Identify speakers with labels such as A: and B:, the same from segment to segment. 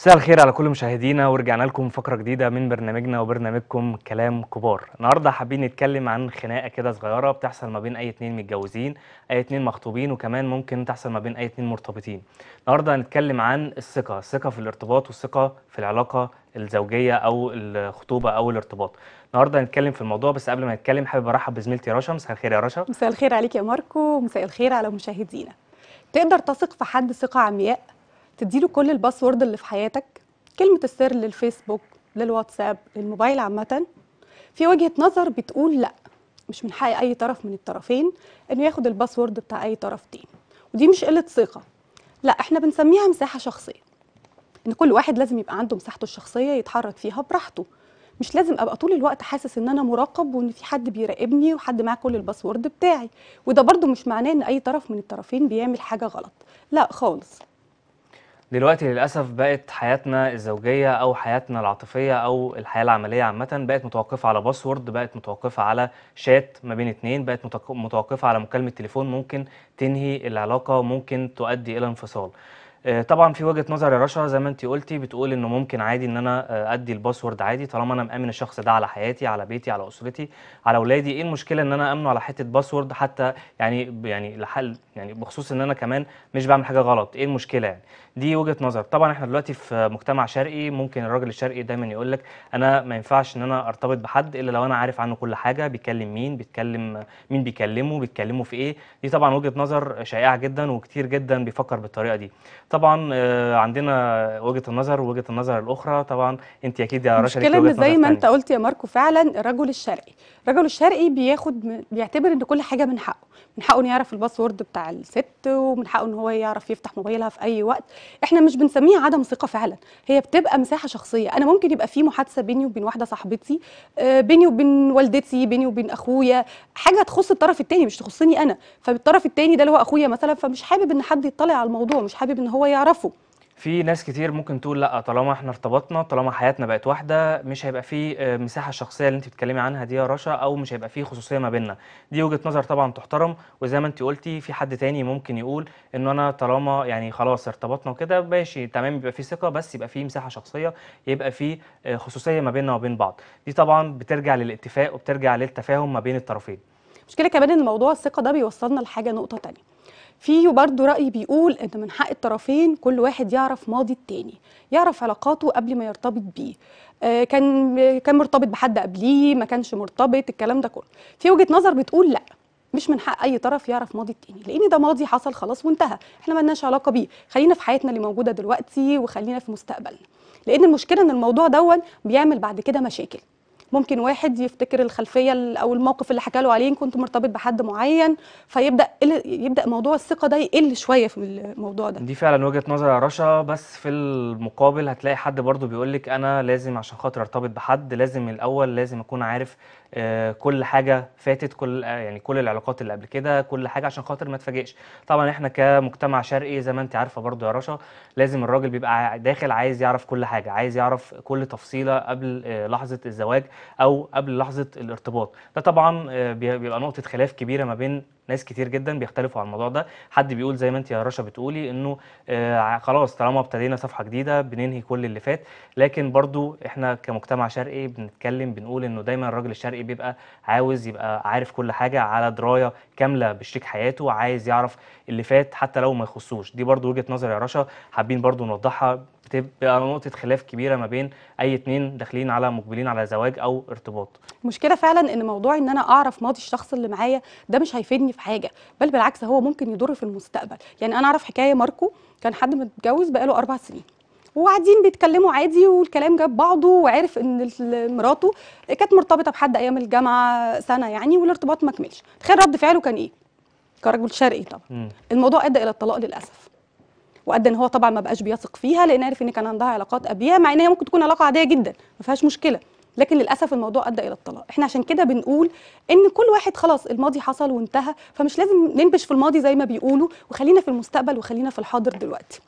A: مساء الخير على كل مشاهدينا ورجعنا لكم فقره جديده من برنامجنا وبرنامجكم كلام كبار النهارده حابين نتكلم عن خناقه كده صغيره بتحصل ما بين اي اتنين متجوزين اي اتنين مخطوبين وكمان ممكن تحصل ما بين اي اتنين مرتبطين النهارده هنتكلم عن الثقه الثقه في الارتباط والثقه في العلاقه الزوجيه او الخطوبه او الارتباط النهارده هنتكلم في الموضوع بس قبل ما نتكلم حابب ارحب بزميلتي رشا مساء الخير يا رشا
B: مساء الخير عليك يا ماركو ومساء الخير على مشاهدينا تقدر تثق في حد ثقه عمياء تديله كل الباسورد اللي في حياتك كلمة السر للفيسبوك للواتساب للموبايل عامة في وجهة نظر بتقول لا مش من حق أي طرف من الطرفين إنه ياخد الباسورد بتاع أي طرف تاني ودي مش قلة ثقة لا إحنا بنسميها مساحة شخصية إن كل واحد لازم يبقى عنده مساحته الشخصية يتحرك فيها براحته مش لازم ابقى طول الوقت حاسس ان انا مراقب وان في حد بيراقبني وحد معاه كل الباسورد بتاعي وده برضو مش معناه ان اي طرف من الطرفين بيعمل حاجه غلط لا خالص
A: دلوقتي للأسف بقت حياتنا الزوجية أو حياتنا العاطفية أو الحياة العملية عامة بقت متوقفة على باسورد بقت متوقفة على شات ما بين اتنين بقت متوقفة على مكالمة تليفون ممكن تنهي العلاقة وممكن تؤدي إلى انفصال آه، طبعا في وجهه نظر يا رشا زي ما انت قلتي بتقول انه ممكن عادي ان انا آه، ادي الباسورد عادي طالما انا مامن الشخص ده على حياتي على بيتي على اسرتي على اولادي ايه المشكله ان انا امنه على حته باسورد حتى يعني يعني لحل يعني بخصوص ان انا كمان مش بعمل حاجه غلط ايه المشكله يعني دي وجهه نظر طبعا احنا دلوقتي في مجتمع شرقي ممكن الراجل الشرقي دايما يقول لك انا ما ينفعش ان انا ارتبط بحد الا لو انا عارف عنه كل حاجه بيكلم مين بيتكلم مين بيكلمه بيتكلموا في ايه دي طبعا وجهه نظر شائعه جدا وكتير جدا بيفكر بالطريقه دي طبعا آه، عندنا وجهه النظر ووجهه النظر الاخرى طبعا انت اكيد يا رشا المشكله زي ما انت
B: قلت يا ماركو فعلا الرجل الشرقي الرجل الشرقي بياخد بيعتبر ان كل حاجه من حقه من حقه انه يعرف الباسورد بتاع الست ومن حقه ان هو يعرف يفتح موبايلها في اي وقت احنا مش بنسميها عدم ثقه فعلا هي بتبقى مساحه شخصيه انا ممكن يبقى في محادثه بيني وبين واحده صاحبتي آه، بيني وبين والدتي بيني وبين اخويا حاجه تخص الطرف الثاني مش تخصني انا فالطرف الثاني ده اللي هو اخويا مثلا فمش حابب ان حد يطلع على الموضوع مش حابب ان هو هو يعرفه
A: في ناس كتير ممكن تقول لا طالما احنا ارتبطنا طالما حياتنا بقت واحده مش هيبقى في آه، مساحه الشخصيه اللي انت بتتكلمي عنها دي يا رشا او مش هيبقى في خصوصيه ما بيننا دي وجهه نظر طبعا تحترم وزي ما انت قلتي في حد تاني ممكن يقول ان انا طالما يعني خلاص ارتبطنا وكده ماشي تمام يبقى في ثقه بس يبقى في مساحه شخصيه يبقى في آه، خصوصيه ما بيننا وبين بعض دي طبعا بترجع للاتفاق وبترجع للتفاهم ما بين الطرفين
B: مشكله كمان ان موضوع الثقه ده بيوصلنا لحاجه نقطه تانيه في برضه رأي بيقول إن من حق الطرفين كل واحد يعرف ماضي التاني يعرف علاقاته قبل ما يرتبط بيه آه، كان كان مرتبط بحد قبليه ما كانش مرتبط الكلام ده كله في وجهة نظر بتقول لأ مش من حق اي طرف يعرف ماضي التاني لان ده ماضي حصل خلاص وانتهى احنا لناش علاقه بيه خلينا في حياتنا اللي موجوده دلوقتي وخلينا في مستقبلنا لان المشكله ان الموضوع دون بيعمل بعد كده مشاكل ممكن واحد يفتكر الخلفيه او الموقف اللي حكى له عليه كنت مرتبط بحد معين فيبدا يبدا موضوع الثقه ده يقل شويه في الموضوع ده
A: دي فعلا وجهه نظر يا رشا بس في المقابل هتلاقي حد برضو بيقول لك انا لازم عشان خاطر ارتبط بحد لازم الاول لازم اكون عارف آه، كل حاجه فاتت كل آه، يعني كل العلاقات اللي قبل كده كل حاجه عشان خاطر ما اتفاجئش طبعا احنا كمجتمع شرقي زي ما انت عارفه برضو يا رشا لازم الراجل بيبقى داخل عايز يعرف كل حاجه عايز يعرف كل تفصيله قبل آه، لحظه الزواج او قبل لحظه الارتباط ده طبعا آه، بيبقى نقطه خلاف كبيره ما بين ناس كتير جدا بيختلفوا على الموضوع ده حد بيقول زي ما انت يا رشا بتقولي انه آه خلاص طالما ابتدينا صفحه جديده بننهي كل اللي فات لكن برضو احنا كمجتمع شرقي بنتكلم بنقول انه دايما الراجل الشرقي بيبقى عاوز يبقى عارف كل حاجه على درايه كامله بشريك حياته عايز يعرف اللي فات حتى لو ما يخصوش دي برضو وجهه نظر يا رشا حابين برضو نوضحها بتبقى نقطه خلاف كبيره ما بين اي اتنين داخلين على مقبلين على زواج او ارتباط
B: المشكله فعلا ان موضوع ان انا اعرف ماضي الشخص اللي معايا ده مش هيفيدني في حاجه بل بالعكس هو ممكن يضر في المستقبل يعني انا اعرف حكايه ماركو كان حد متجوز بقاله اربع سنين وقاعدين بيتكلموا عادي والكلام جاب بعضه وعرف ان مراته كانت مرتبطه بحد ايام الجامعه سنه يعني والارتباط ما كملش تخيل رد فعله كان ايه كرجل شرقي طبعا الموضوع ادى الى الطلاق للاسف وادى ان هو طبعا ما بقاش بيثق فيها لان عرف ان كان عندها علاقات ابيها مع ان هي ممكن تكون علاقه عاديه جدا ما فيهاش مشكله لكن للاسف الموضوع ادى الى الطلاق احنا عشان كده بنقول ان كل واحد خلاص الماضي حصل وانتهى فمش لازم ننبش في الماضي زي ما بيقولوا وخلينا في المستقبل وخلينا في الحاضر دلوقتي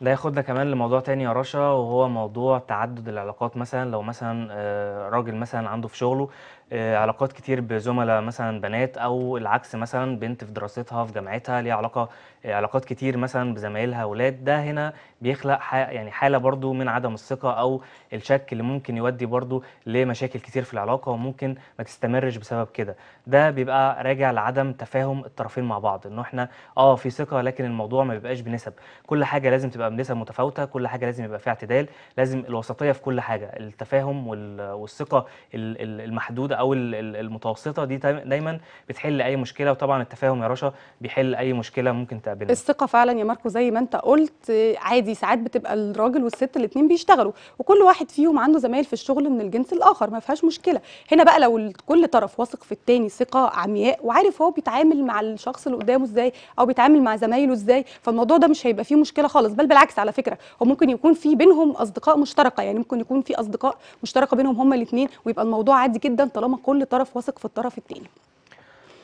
A: ده ياخدنا كمان لموضوع تاني يا رشا وهو موضوع تعدد العلاقات مثلا لو مثلا آه، راجل مثلا عنده في شغله آه، علاقات كتير بزملاء مثلا بنات او العكس مثلا بنت في دراستها في جامعتها ليها علاقه آه، علاقات كتير مثلا بزمايلها اولاد ده هنا بيخلق يعني حاله برضو من عدم الثقه او الشك اللي ممكن يودي برضو لمشاكل كتير في العلاقه وممكن ما تستمرش بسبب كده ده بيبقى راجع لعدم تفاهم الطرفين مع بعض انه احنا اه في ثقه لكن الموضوع ما بيبقاش بنسب كل حاجه لازم تبقى بنسب متفاوته كل حاجه لازم يبقى فيها اعتدال لازم الوسطيه في كل حاجه التفاهم والثقه المحدوده او المتوسطه دي دايما بتحل اي مشكله وطبعا التفاهم يا رشا بيحل اي مشكله ممكن تقابلها
B: الثقه فعلا يا ماركو زي ما انت قلت عادي ساعات بتبقى الراجل والست الاثنين بيشتغلوا وكل واحد فيهم عنده زمايل في الشغل من الجنس الاخر ما فيهاش مشكله هنا بقى لو كل طرف واثق في الثاني ثقه عمياء وعارف هو بيتعامل مع الشخص اللي قدامه ازاي او بيتعامل مع زمايله ازاي فالموضوع ده مش هيبقى فيه مشكله خالص بل بالعكس على فكره هو ممكن يكون في بينهم اصدقاء مشتركه يعني ممكن يكون في اصدقاء مشتركه بينهم هما الاثنين ويبقى الموضوع عادي جدا طالما طالما كل طرف واثق في الطرف الثاني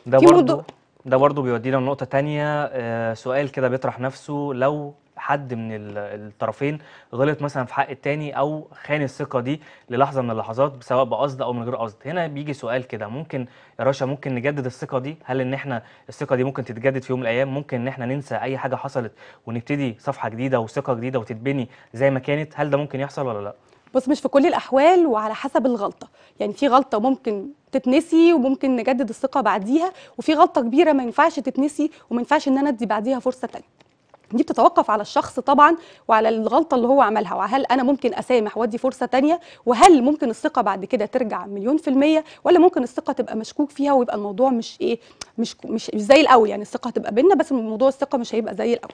A: ده برضه ده برضه بيودينا لنقطة تانية آه سؤال كده بيطرح نفسه لو حد من الطرفين غلط مثلا في حق التاني او خان الثقه دي للحظه من اللحظات سواء بقصد او من غير قصد هنا بيجي سؤال كده ممكن يا رشا ممكن نجدد الثقه دي هل ان احنا الثقه دي ممكن تتجدد في يوم من الايام ممكن ان احنا ننسى اي حاجه حصلت ونبتدي صفحه جديده وثقه جديده وتتبني زي ما كانت هل ده ممكن يحصل ولا لا
B: بص مش في كل الاحوال وعلى حسب الغلطه يعني في غلطه ممكن تتنسي وممكن نجدد الثقه بعديها وفي غلطه كبيره ما ينفعش تتنسي وما ينفعش ان انا ادي بعديها فرصه ثانيه دي بتتوقف على الشخص طبعا وعلى الغلطه اللي هو عملها وهل انا ممكن اسامح وادي فرصه تانية وهل ممكن الثقه بعد كده ترجع مليون في الميه ولا ممكن الثقه تبقى مشكوك فيها ويبقى الموضوع مش ايه مش مش, مش زي الاول يعني الثقه هتبقى بينا بس موضوع الثقه مش هيبقى زي الاول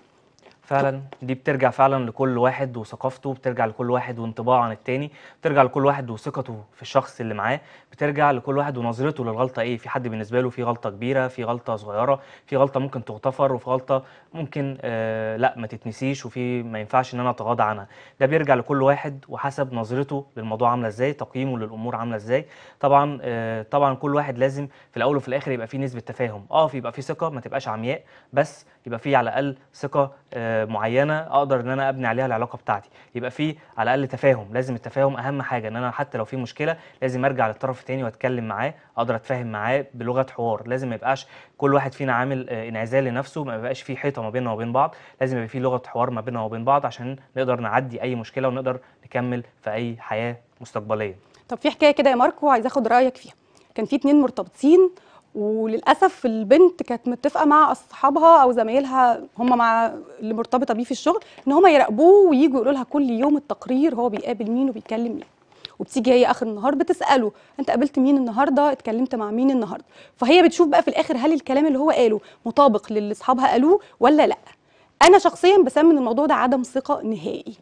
A: فعلا دي بترجع فعلا لكل واحد وثقافته بترجع لكل واحد وانطباعه عن التاني بترجع لكل واحد وثقته في الشخص اللي معاه بترجع لكل واحد ونظرته للغلطه ايه في حد بالنسبه له في غلطه كبيره في غلطه صغيره في غلطه ممكن تغتفر وفي غلطه ممكن آه لا ما تتنسيش وفي ما ينفعش ان انا اتغاضى عنها ده بيرجع لكل واحد وحسب نظرته للموضوع عامله ازاي تقييمه للامور عامله ازاي طبعا آه طبعا كل واحد لازم في الاول وفي الاخر يبقى في نسبه تفاهم اه يبقى في ثقه ما تبقاش عمياء بس يبقى في على الاقل ثقه آه معينه اقدر ان انا ابني عليها العلاقه بتاعتي يبقى في على الاقل تفاهم لازم التفاهم اهم حاجه ان انا حتى لو في مشكله لازم ارجع للطرف الثاني واتكلم معاه اقدر اتفاهم معاه بلغه حوار لازم ما يبقاش كل واحد فينا عامل آه، انعزال لنفسه ما يبقاش في حيطه ما بيننا وبين بعض لازم يبقى في لغه حوار ما بيننا وبين بعض عشان نقدر نعدي اي مشكله ونقدر نكمل في اي حياه مستقبليه
B: طب في حكايه كده يا ماركو عايز اخد رايك فيها كان في اتنين مرتبطين وللاسف البنت كانت متفقه مع اصحابها او زمايلها هم مع اللي مرتبطه بيه في الشغل ان هم يراقبوه وييجوا يقولوا لها كل يوم التقرير هو بيقابل مين وبيكلم مين وبتيجي هي اخر النهار بتساله انت قابلت مين النهارده اتكلمت مع مين النهارده فهي بتشوف بقى في الاخر هل الكلام اللي هو قاله مطابق للي اصحابها قالوه ولا لا انا شخصيا بسمي الموضوع ده عدم ثقه نهائي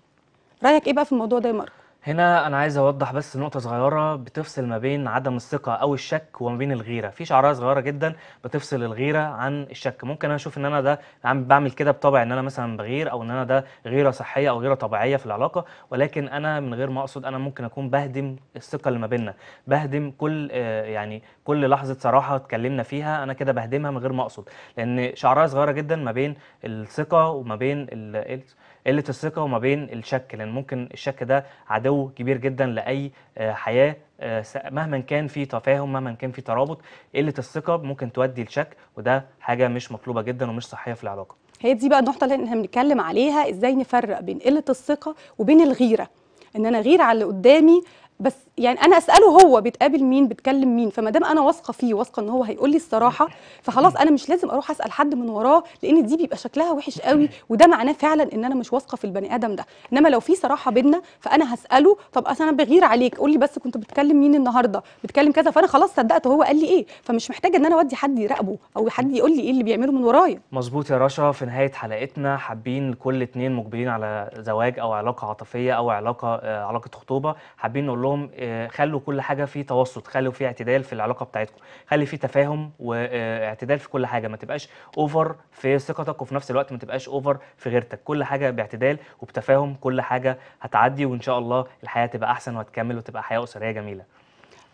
B: رايك ايه بقى في الموضوع ده يا مارك
A: هنا أنا عايز أوضح بس نقطة صغيرة بتفصل ما بين عدم الثقة أو الشك وما بين الغيرة، في شعارات صغيرة جدا بتفصل الغيرة عن الشك، ممكن أنا أشوف إن أنا ده عم بعمل كده بطبع إن أنا مثلا بغير أو إن أنا ده غيرة صحية أو غيرة طبيعية في العلاقة، ولكن أنا من غير ما أقصد أنا ممكن أكون بهدم الثقة اللي ما بيننا، بهدم كل آه، يعني كل لحظة صراحة اتكلمنا فيها أنا كده بهدمها من غير ما أقصد، لأن شعارات صغيرة جدا ما بين الثقة وما بين ال قله الثقه وما بين الشك لان ممكن الشك ده عدو كبير جدا لاي آه، حياه آه، مهما كان في تفاهم مهما كان في ترابط قله الثقه ممكن تودي لشك وده حاجه مش مطلوبه جدا ومش صحيه في العلاقه
B: هي دي بقى النقطه اللي احنا بنتكلم عليها ازاي نفرق بين قله الثقه وبين الغيره ان انا غير على اللي قدامي بس يعني انا اساله هو بيتقابل مين بيتكلم مين فما دام انا واثقه فيه واثقه ان هو هيقول لي الصراحه فخلاص انا مش لازم اروح اسال حد من وراه لان دي بيبقى شكلها وحش قوي وده معناه فعلا ان انا مش واثقه في البني ادم ده انما لو في صراحه بينا فانا هساله طب اصل انا بغير عليك قول لي بس كنت بتكلم مين النهارده بتكلم كذا فانا خلاص صدقت هو قال لي ايه فمش محتاجه ان انا اودي حد يراقبه او حد يقول لي ايه اللي بيعمله من ورايا
A: مظبوط يا رشا في نهايه حلقتنا حابين كل اتنين مقبلين على زواج او علاقه عاطفيه او علاقه آه، علاقه خطوبه حابين نقول لهم آه، خلوا كل حاجه في توسط خلوا في اعتدال في العلاقه بتاعتكم خلي في تفاهم واعتدال آه، في كل حاجه ما تبقاش اوفر في ثقتك وفي نفس الوقت ما تبقاش اوفر في غيرتك كل حاجه باعتدال وبتفاهم كل حاجه هتعدي وان شاء الله الحياه تبقى احسن وهتكمل وتبقى حياه اسريه جميله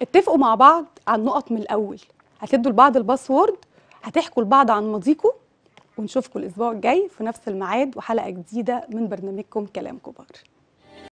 B: اتفقوا مع بعض على النقط من الاول هتدوا لبعض الباسورد هتحكوا لبعض عن ماضيكم ونشوفكم الاسبوع الجاي في نفس الميعاد وحلقه جديده من برنامجكم كلام كبار